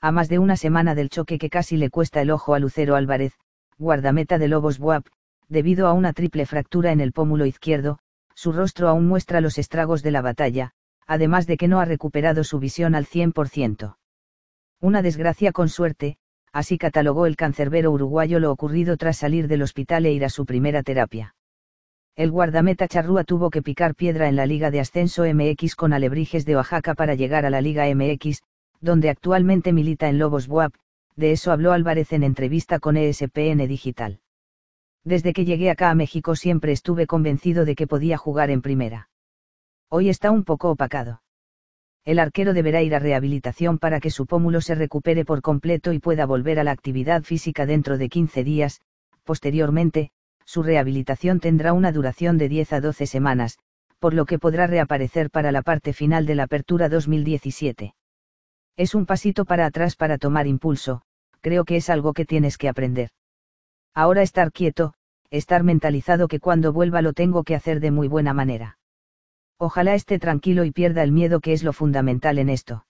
a más de una semana del choque que casi le cuesta el ojo a Lucero Álvarez, guardameta de Lobos Buap, debido a una triple fractura en el pómulo izquierdo, su rostro aún muestra los estragos de la batalla, además de que no ha recuperado su visión al 100%. Una desgracia con suerte, así catalogó el cancerbero uruguayo lo ocurrido tras salir del hospital e ir a su primera terapia. El guardameta charrúa tuvo que picar piedra en la Liga de Ascenso MX con Alebrijes de Oaxaca para llegar a la Liga MX, donde actualmente milita en Lobos Buap, de eso habló Álvarez en entrevista con ESPN Digital. Desde que llegué acá a México siempre estuve convencido de que podía jugar en primera. Hoy está un poco opacado. El arquero deberá ir a rehabilitación para que su pómulo se recupere por completo y pueda volver a la actividad física dentro de 15 días, posteriormente, su rehabilitación tendrá una duración de 10 a 12 semanas, por lo que podrá reaparecer para la parte final de la Apertura 2017. Es un pasito para atrás para tomar impulso, creo que es algo que tienes que aprender. Ahora estar quieto, estar mentalizado que cuando vuelva lo tengo que hacer de muy buena manera. Ojalá esté tranquilo y pierda el miedo que es lo fundamental en esto.